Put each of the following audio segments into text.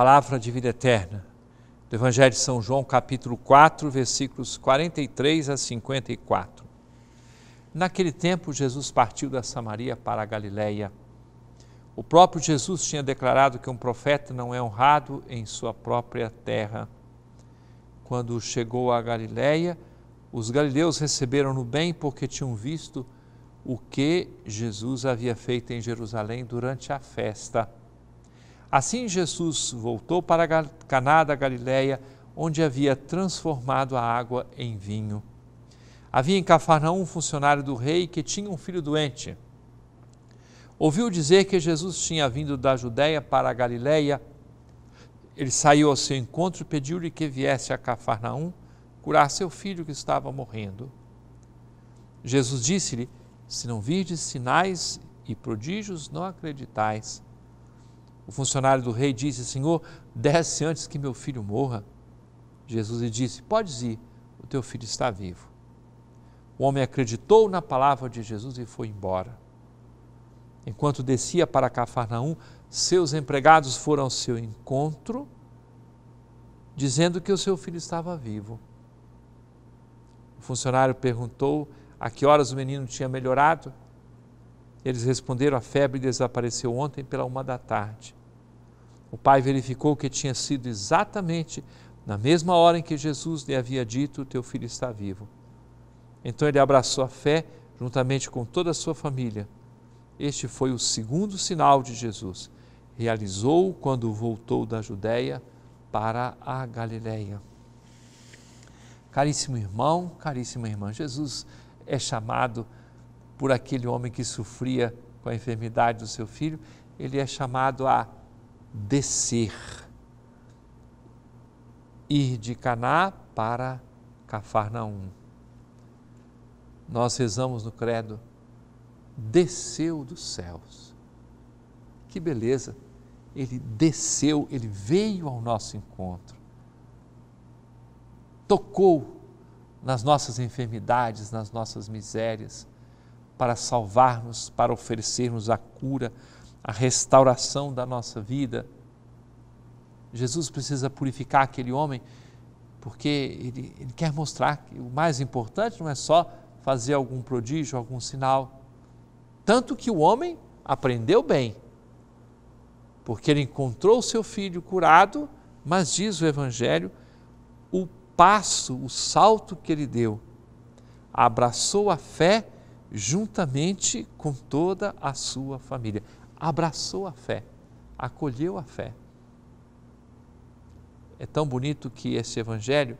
palavra de vida eterna, do Evangelho de São João, capítulo 4, versículos 43 a 54. Naquele tempo, Jesus partiu da Samaria para a Galiléia. O próprio Jesus tinha declarado que um profeta não é honrado em sua própria terra. Quando chegou à Galiléia, os galileus receberam-no bem porque tinham visto o que Jesus havia feito em Jerusalém durante a festa Assim Jesus voltou para Caná da Galiléia, onde havia transformado a água em vinho. Havia em Cafarnaum um funcionário do rei que tinha um filho doente. Ouviu dizer que Jesus tinha vindo da Judéia para a Galiléia. Ele saiu ao seu encontro e pediu-lhe que viesse a Cafarnaum curar seu filho que estava morrendo. Jesus disse-lhe: Se não virdes sinais e prodígios, não acreditais. O funcionário do rei disse: Senhor, desce antes que meu filho morra. Jesus lhe disse: Podes ir, o teu filho está vivo. O homem acreditou na palavra de Jesus e foi embora. Enquanto descia para Cafarnaum, seus empregados foram ao seu encontro, dizendo que o seu filho estava vivo. O funcionário perguntou a que horas o menino tinha melhorado. Eles responderam: a febre desapareceu ontem pela uma da tarde. O pai verificou que tinha sido exatamente na mesma hora em que Jesus lhe havia dito: Teu filho está vivo. Então ele abraçou a fé juntamente com toda a sua família. Este foi o segundo sinal de Jesus. Realizou quando voltou da Judéia para a Galiléia. Caríssimo irmão, caríssima irmã, Jesus é chamado por aquele homem que sofria com a enfermidade do seu filho, ele é chamado a descer, ir de Caná para Cafarnaum. Nós rezamos no credo, desceu dos céus. Que beleza! Ele desceu, ele veio ao nosso encontro, tocou nas nossas enfermidades, nas nossas misérias, para salvar-nos, para oferecer-nos a cura, a restauração da nossa vida. Jesus precisa purificar aquele homem, porque ele, ele, quer mostrar que o mais importante não é só fazer algum prodígio, algum sinal. Tanto que o homem aprendeu bem, porque ele encontrou o seu filho curado, mas diz o Evangelho, o passo, o salto que ele deu, abraçou a fé juntamente com toda a sua família abraçou a fé, acolheu a fé. É tão bonito que esse Evangelho,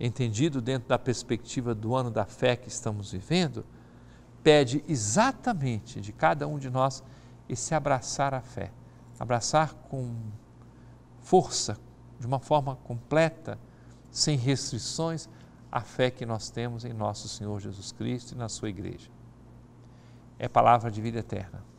entendido dentro da perspectiva do ano da fé que estamos vivendo, pede exatamente de cada um de nós esse abraçar a fé, abraçar com força, de uma forma completa, sem restrições, a fé que nós temos em nosso Senhor Jesus Cristo e na Sua Igreja. É palavra de vida eterna.